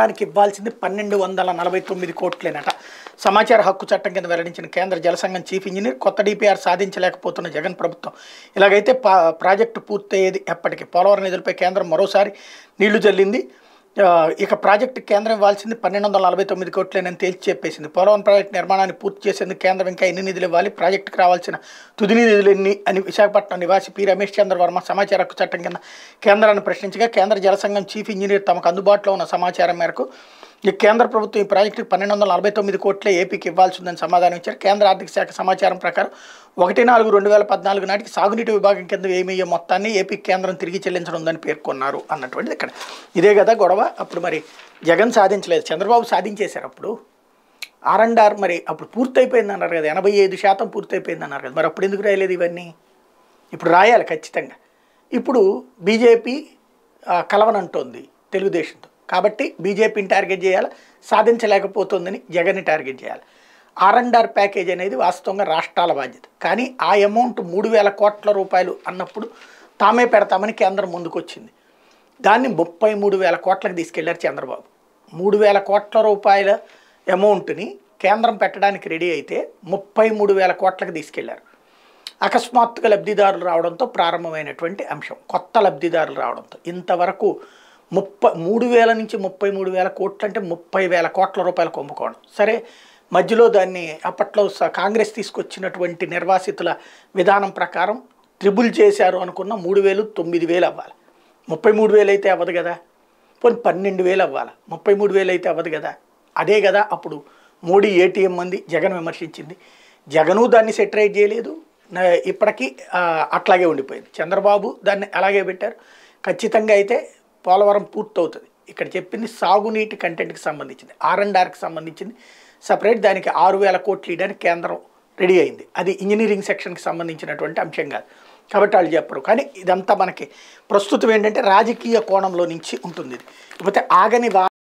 సంవత్సరానికి ఇవ్వాల్సింది పన్నెండు వందల నలభై తొమ్మిది కోట్లేనట సమాచార హక్కు చట్టం కింద వెల్లడించిన కేంద్ర జలసంఘం చీఫ్ ఇంజనీర్ కొత్త డిపిఆర్ సాధించలేకపోతున్న జగన్ ప్రభుత్వం ఇలాగైతే ప్రాజెక్టు పూర్తయ్యేది ఎప్పటికీ పోలవరం నిధులపై కేంద్రం మరోసారి నీళ్లు జల్లింది ఇక ప్రాజెక్టు కేంద్రం ఇవ్వాల్సింది పన్నెండు వందల నలభై తొమ్మిది కోట్లేనని తేల్చి చెప్పేసింది పోలవరం ప్రాజెక్టు నిర్మాణాన్ని పూర్తి చేసేందుకు కేంద్రం ఇంకా ఎన్ని నిధులు ఇవ్వాలి ప్రాజెక్టుకు రావాల్సిన తుది నిధులు ఎన్ని అని విశాఖపట్నం నివాసి పి రమేష్ చంద్ర వర్మ సమాచార హక్కు చట్టం కింద కేంద్రాన్ని ప్రశ్నించగా కేంద్ర జలసంఘం చీఫ్ ఇంజనీర్ తమకు అందుబాటులో ఉన్న సమాచారం మేరకు ఈ కేంద్ర ప్రభుత్వం ఈ ప్రాజెక్టుకి పన్నెండు వందల నలభై తొమ్మిది కోట్లే ఏపీకి ఇవ్వాల్సి ఉందని సమాధానం ఇచ్చారు కేంద్ర ఆర్థిక శాఖ సమాచారం ప్రకారం ఒకటి నాలుగు రెండు వేల పద్నాలుగు నాటికి సాగునీటి విభాగం కింద ఏమయ్యే మొత్తాన్ని ఏపీ కేంద్రం తిరిగి చెల్లించడం ఉందని పేర్కొన్నారు అన్నటువంటిది ఇక్కడ ఇదే కదా గొడవ అప్పుడు మరి జగన్ సాధించలేదు చంద్రబాబు సాధించేశారు అప్పుడు ఆర్ అండ్ ఆర్ మరి అప్పుడు పూర్తయిపోయింది అన్నారు కదా ఎనభై ఐదు శాతం పూర్తయిపోయింది అన్నారు కదా మరి అప్పుడు ఎందుకు రాయలేదు ఇవన్నీ ఇప్పుడు రాయాలి ఖచ్చితంగా ఇప్పుడు బీజేపీ కలవనంటోంది తెలుగుదేశంతో కాబట్టి బీజేపీని టార్గెట్ చేయాలి సాధించలేకపోతుందని జగన్ని టార్గెట్ చేయాలి ఆర్ అండ్ ఆర్ ప్యాకేజ్ అనేది వాస్తవంగా రాష్ట్రాల బాధ్యత కానీ ఆ అమౌంట్ మూడు వేల కోట్ల రూపాయలు అన్నప్పుడు తామే పెడతామని కేంద్రం ముందుకొచ్చింది దాన్ని ముప్పై మూడు వేల కోట్లకు తీసుకెళ్లారు చంద్రబాబు మూడు వేల కోట్ల రూపాయల అమౌంట్ని కేంద్రం పెట్టడానికి రెడీ అయితే ముప్పై మూడు వేల కోట్లకు తీసుకెళ్లారు అకస్మాత్తుగా లబ్ధిదారులు రావడంతో ప్రారంభమైనటువంటి అంశం కొత్త లబ్ధిదారులు రావడంతో ఇంతవరకు ముప్పై మూడు వేల నుంచి ముప్పై మూడు వేల కోట్లు అంటే ముప్పై వేల కోట్ల రూపాయల కుంభకోణం సరే మధ్యలో దాన్ని అప్పట్లో కాంగ్రెస్ తీసుకొచ్చినటువంటి నిర్వాసితుల విధానం ప్రకారం ట్రిబుల్ చేశారు అనుకున్న మూడు వేలు తొమ్మిది వేలు అవ్వాలి ముప్పై మూడు వేలు అయితే అవ్వదు కదా పోనీ పన్నెండు వేలు అవ్వాలి ముప్పై మూడు వేలు అయితే అవ్వదు కదా అదే కదా అప్పుడు మోడీ ఏటీఎం మంది జగన్ విమర్శించింది జగను దాన్ని సెటరైజ్ చేయలేదు ఇప్పటికీ అట్లాగే ఉండిపోయింది చంద్రబాబు దాన్ని అలాగే పెట్టారు ఖచ్చితంగా అయితే పోలవరం పూర్తవుతుంది ఇక్కడ చెప్పింది సాగునీటి కంటెంట్కి సంబంధించింది ఆర్ అండ్ ఆర్కి సంబంధించింది సపరేట్ దానికి ఆరు వేల కోట్లు ఇవ్వడానికి కేంద్రం రెడీ అయింది అది ఇంజనీరింగ్ సెక్షన్కి సంబంధించినటువంటి అంశం కాదు కాబట్టి వాళ్ళు చెప్పరు కానీ ఇదంతా మనకి ప్రస్తుతం ఏంటంటే రాజకీయ కోణంలో నుంచి ఉంటుంది కాకపోతే ఆగని